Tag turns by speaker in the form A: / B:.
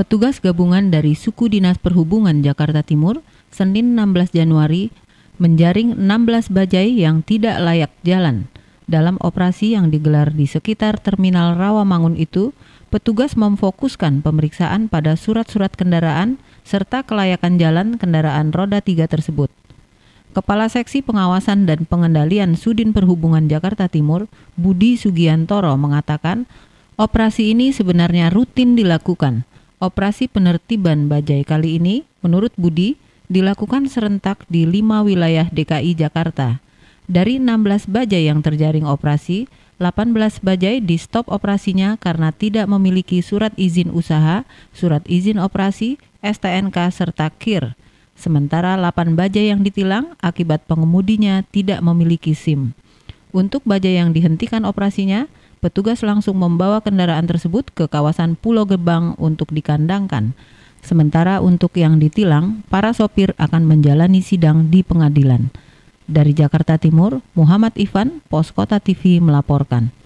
A: Petugas gabungan dari Suku Dinas Perhubungan Jakarta Timur, Senin 16 Januari, menjaring 16 bajai yang tidak layak jalan. Dalam operasi yang digelar di sekitar Terminal Rawamangun itu, petugas memfokuskan pemeriksaan pada surat-surat kendaraan serta kelayakan jalan kendaraan roda tiga tersebut. Kepala Seksi Pengawasan dan Pengendalian Sudin Perhubungan Jakarta Timur, Budi Sugiantoro mengatakan, operasi ini sebenarnya rutin dilakukan Operasi penertiban bajai kali ini, menurut Budi, dilakukan serentak di lima wilayah DKI Jakarta. Dari 16 bajai yang terjaring operasi, 18 bajai di stop operasinya karena tidak memiliki surat izin usaha, surat izin operasi, STNK, serta KIR. Sementara 8 bajai yang ditilang akibat pengemudinya tidak memiliki SIM. Untuk bajai yang dihentikan operasinya, Petugas langsung membawa kendaraan tersebut ke kawasan Pulau Gebang untuk dikandangkan. Sementara untuk yang ditilang, para sopir akan menjalani sidang di pengadilan. Dari Jakarta Timur, Muhammad Ivan, Pos Kota TV melaporkan.